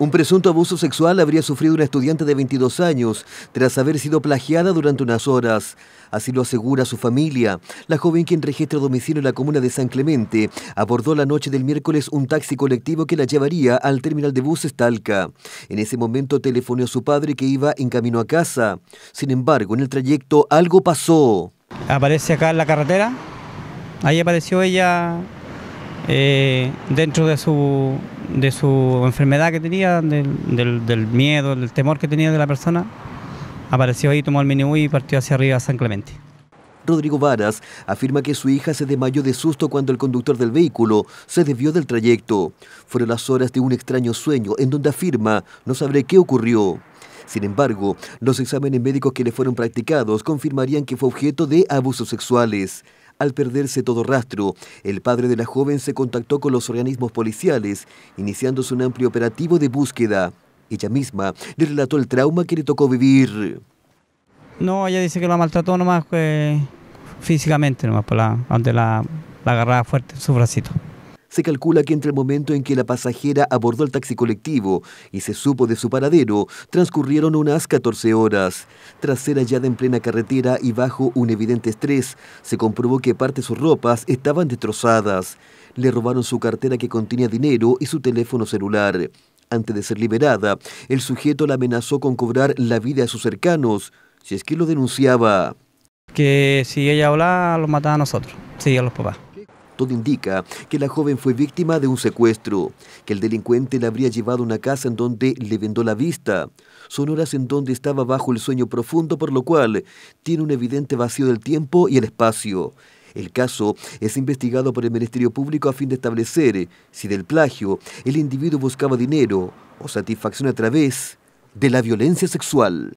Un presunto abuso sexual habría sufrido una estudiante de 22 años tras haber sido plagiada durante unas horas. Así lo asegura su familia. La joven quien registra domicilio en la comuna de San Clemente abordó la noche del miércoles un taxi colectivo que la llevaría al terminal de buses Talca. En ese momento telefoneó a su padre que iba en camino a casa. Sin embargo, en el trayecto algo pasó. Aparece acá en la carretera. Ahí apareció ella eh, dentro de su de su enfermedad que tenía, del, miedo, del temor que tenía de la persona, apareció ahí, tomó el minibús y partió hacia arriba a San Clemente. Rodrigo Varas afirma que su hija se desmayó de susto cuando el conductor del vehículo se desvió del trayecto. Fueron las horas de un extraño sueño en donde afirma no sabré qué ocurrió. Sin embargo, los exámenes médicos que le fueron practicados confirmarían que fue objeto de abusos sexuales. Al perderse todo rastro, el padre de la joven se contactó con los organismos policiales, iniciándose un amplio operativo de búsqueda. Ella misma le relató el trauma que le tocó vivir. No, ella dice que la maltrató nomás eh, físicamente, nomás, por pues la, donde la, la agarraba fuerte en su bracito se calcula que entre el momento en que la pasajera abordó el taxi colectivo y se supo de su paradero, transcurrieron unas 14 horas. Tras ser hallada en plena carretera y bajo un evidente estrés, se comprobó que parte de sus ropas estaban destrozadas. Le robaron su cartera que contenía dinero y su teléfono celular. Antes de ser liberada, el sujeto la amenazó con cobrar la vida a sus cercanos, si es que lo denunciaba. Que si ella hablaba, lo mataba a nosotros, sí, a los papás. Todo indica que la joven fue víctima de un secuestro, que el delincuente la habría llevado a una casa en donde le vendó la vista. Son horas en donde estaba bajo el sueño profundo, por lo cual tiene un evidente vacío del tiempo y el espacio. El caso es investigado por el Ministerio Público a fin de establecer si del plagio el individuo buscaba dinero o satisfacción a través de la violencia sexual.